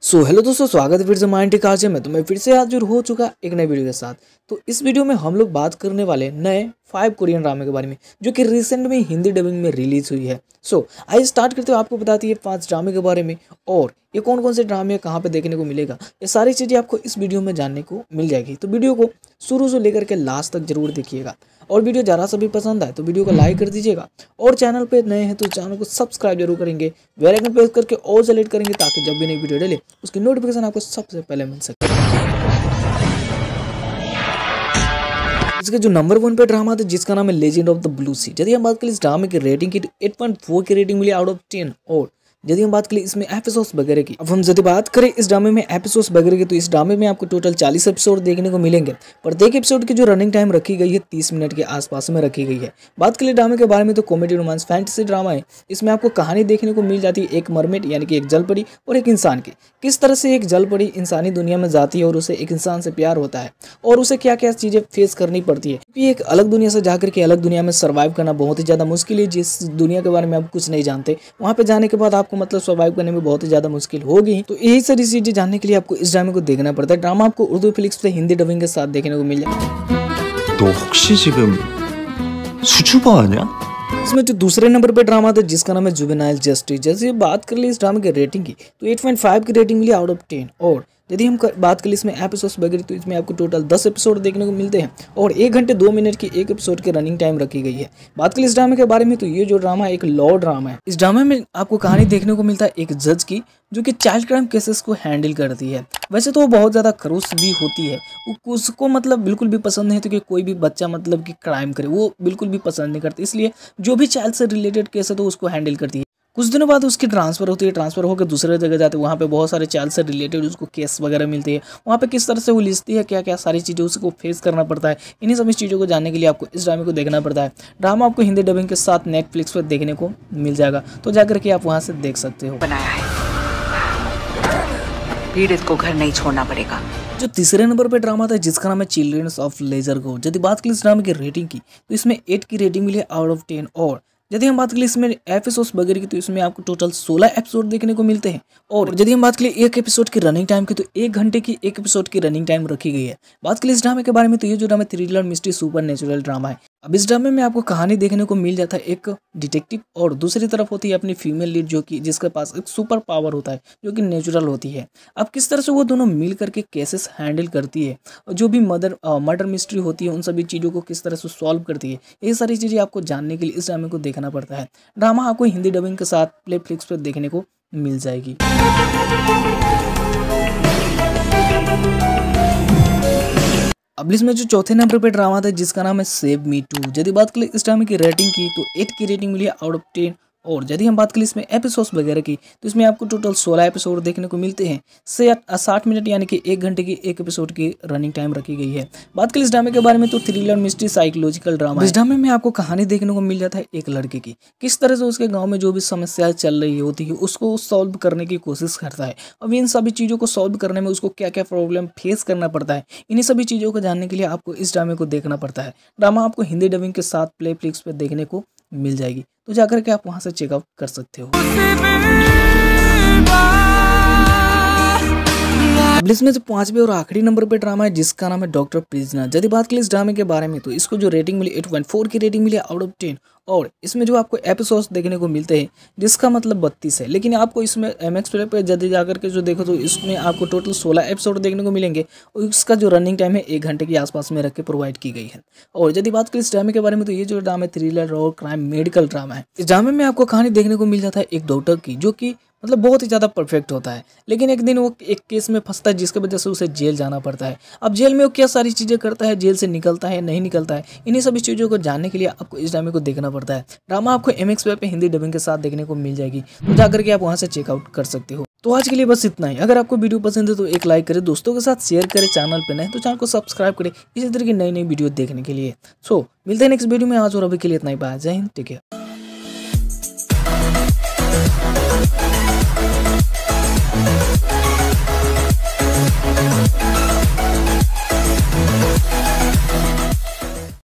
सो so, hello दोस्तों स्वागत है फिर से माइंड टेक आरजे में तो मैं फिर से हाजिर हो चुका एक नए वीडियो के साथ तो इस वीडियो में हम लोग बात करने वाले नए फाइव कोरियन ड्रामे के बारे में जो कि रिसेंट में हिंदी डबिंग में रिलीज़ हुई है सो so, आइए स्टार्ट करते हुए आपको बताती है पांच ड्रामे के बारे में और ये कौन कौन से ड्रामे कहाँ पे देखने को मिलेगा ये सारी चीज़ें आपको इस वीडियो में जानने को मिल जाएगी तो वीडियो को शुरू से लेकर के लास्ट तक जरूर देखिएगा और वीडियो ज़रा सा भी पसंद आए तो वीडियो को लाइक कर दीजिएगा और चैनल पर नए हैं तो चैनल को सब्सक्राइब जरूर करेंगे वेलाइकन प्रेस करके और सेलेक्ट करेंगे ताकि जब भी नई वीडियो डले उसकी नोटिफिकेशन आपको सबसे पहले मिल सके के जो नंबर वन पे ड्रामा था जिसका नाम है Legend of the Blue Sea यदि हम बात करें इस ड्रामे की रेटिंग की तो एट पॉइंट फोर की रेटिंग मिली आउट ऑफ टेन और यदि हम बात करें इसमें एपिसोड्स वगैरह की अब हम यदि बात करें इस ड्रामे में एपिसोड्स वगैरह की तो इस ड्रामे में आपको टोटल चालीस एपिसोड देखने को मिलेंगे प्रत्येक एपिसोड की जो रनिंग टाइम रखी गई है 30 मिनट के आसपास में रखी गई है बात करें ड्रामे के बारे में तो कॉमेडी रोमांस फैंटेसी ड्रामा है इसमें आपको कहानी देखने को मिल जाती है एक मरमेट यानी कि एक जलपरी और एक इंसान की किस तरह से एक जलपरी इंसानी दुनिया में जाती है और उसे एक इंसान से प्यार होता है और उसे क्या क्या चीज़ें फेस करनी पड़ती है क्योंकि एक अलग दुनिया से जाकर के अलग दुनिया में सर्वाइव करना बहुत ही ज़्यादा मुश्किल है जिस दुनिया के बारे में आप कुछ नहीं जानते वहाँ पर जाने के बाद आप आपको मतलब सर्वाइव करने में बहुत ही ज्यादा मुश्किल होगी तो यही सारी चीजें जानने के लिए आपको इस ड्रामे को देखना पड़ता है ड्रामा आपको उर्दू फिलिक्स से हिंदी डबिंग के साथ देखने को मिल जाएगा तो इसमें जो दूसरे नंबर पे ड्रामा था जिसका नाम है जुबेनाइल जस्टिस जैसे बात कर ली इस ड्रामे की रेटिंग की तो 8.5 की रेटिंग मिली आउट ऑफ 10 और यदि हम कर, बात करें इसमें एपिसोड्स वगैरह तो इसमें आपको टोटल दस एपिसोड देखने को मिलते हैं और एक घंटे दो मिनट की एक एपिसोड की रनिंग टाइम रखी गई है बात करें इस ड्रामे के बारे में तो ये जो ड्रामा है एक लॉ ड्रामा है इस ड्रामे में आपको कहानी देखने को मिलता है एक जज की जो कि चाइल्ड क्राइम केसेस को हैंडल करती है वैसे तो वो बहुत ज़्यादा खरूस भी होती है उसको मतलब बिल्कुल भी पसंद नहीं तो कि कोई भी बच्चा मतलब कि क्राइम करे वो बिल्कुल भी पसंद नहीं करती इसलिए जो भी चाइल्ड से रिलेटेड केस है तो उसको हैंडल करती है कुछ दिनों बाद उसकी ट्रांसफ़र होती है ट्रांसफ़र होकर दूसरे जगह जाते हैं वहाँ पे बहुत सारे चाल से रिलेटेड उसको केस वगैरह मिलते हैं वहाँ पे किस तरह से वो लिस्ती है क्या क्या सारी चीज़ें उसको फेस करना पड़ता है इन्हीं सभी चीज़ों को जानने के लिए आपको इस ड्रामे को देखना पड़ता है ड्रामा आपको हिंदी डबिंग के साथ नेटफ्लिक्स पर देखने को मिल जाएगा तो जा करके आप वहाँ से देख सकते हो पीड़ित को घर नहीं छोड़ना पड़ेगा जो तीसरे नंबर पे ड्रामा था जिसका नाम है चिल्ड्रेन ऑफ लेजर गो यदि बात करें इस ड्रामे की रेटिंग की तो इसमें एट की रेटिंग मिली आउट ऑफ टेन और यदि हम बात करें इसमें एपिसोड्स वगैरह की तो इसमें आपको टोटल सोलह एपिसोड देखने को मिलते हैं और यदि हम बात करें एक एपिसोड की रनिंग टाइम की तो एक घंटे की एक एपिसोड की रनिंग टाइम रखी गई है बात करें इस ड्रामे के बारे में तो ये जो drama thriller mystery supernatural drama है अब इस ड्रामे में आपको कहानी देखने को मिल जाता है एक डिटेक्टिव और दूसरी तरफ होती है अपनी फीमेल लीड जो कि जिसके पास एक सुपर पावर होता है जो कि नेचुरल होती है अब किस तरह से वो दोनों मिल करके केसेस हैंडल करती है और जो भी मदर मर्डर मिस्ट्री होती है उन सभी चीज़ों को किस तरह से सॉल्व करती है ये सारी चीज़ें आपको जानने के लिए इस ड्रामे को देखना पड़ता है ड्रामा आपको हिंदी डबिंग के साथ प्लेटफ्लिक्स पर देखने को मिल जाएगी अब इसमें जो चौथे नंबर पर ड्रामा था जिसका नाम है सेव मी टू यदि बात करें इस ड्रामे की रेटिंग की तो एट की रेटिंग मिली आउट ऑफ टेन और यदि हम बात करें इसमें एपिसोड्स वगैरह की तो इसमें आपको टोटल सोलह एपिसोड देखने को मिलते हैं से साठ मिनट यानी कि एक घंटे की एक एपिसोड की रनिंग टाइम रखी गई है बात करें इस ड्रामे के बारे में तो थ्रिलर मिस्ट्री साइकोलॉजिकल ड्रामा इस ड्रामे में आपको कहानी देखने को मिल जाता है एक लड़के की किस तरह से उसके गाँव में जो भी समस्या चल रही होती है उसको सॉल्व करने की कोशिश करता है अब इन सभी चीज़ों को सॉल्व करने में उसको क्या क्या प्रॉब्लम फेस करना पड़ता है इन्हीं सभी चीज़ों को जानने के लिए आपको इस ड्रामे को देखना पड़ता है ड्रामा आपको हिंदी डबिंग के साथ प्ले फ्लिक्स पर देखने को मिल जाएगी तो जाकर के आप वहाँ से चेकआउट कर सकते हो इसमें जो पांचवे और आखिरी नंबर पे ड्रामा है जिसका नाम है डॉक्टर प्रिजना यदि बात करें इस ड्रामे के बारे में तो इसको जो रेटिंग मिली 8.4 की रेटिंग मिली आउट ऑफ 10 और इसमें जो आपको एपिसोड्स देखने को मिलते हैं जिसका मतलब बत्तीस है लेकिन आपको इसमें एम एक्स प्ले पर जल्दी जाकर के जो देखो तो इसमें आपको टोटल सोलह एपिसोड देखने को मिलेंगे और इसका जो रनिंग टाइम है एक घंटे के आसपास में रख के प्रोवाइड की गई है और यदि बात करें इस ड्रामे के बारे में तो ये जो ड्रामा है थ्रिलर और क्राइम मेडिकल ड्रामा है इस ड्रामे में आपको कहानी देखने को मिल जाता है एक डॉक्टर की जो कि मतलब बहुत ही ज़्यादा परफेक्ट होता है लेकिन एक दिन वो एक केस में फंसता है जिसके वजह से उसे जेल जाना पड़ता है अब जेल में वो क्या सारी चीज़ें करता है जेल से निकलता है नहीं निकलता है इन्हीं सभी चीज़ों को जानने के लिए आपको इस ड्रामे को देखना पड़ता है ड्रामा आपको एम एक्स पे हिंदी डबिंग के साथ देखने को मिल जाएगी तो जाकर के आप वहाँ से चेकआउट कर सकते हो तो आज के लिए बस इतना ही अगर आपको वीडियो पसंद है तो एक लाइक करे दोस्तों के साथ शेयर करें चैनल पर नए तो चैनल को सब्सक्राइब करे इसी तरह की नई नई वीडियो देखने के लिए सो मिलते हैं नेक्स्ट वीडियो में आज और अभी के लिए इतना ही बाय जय हिंद टेक केयर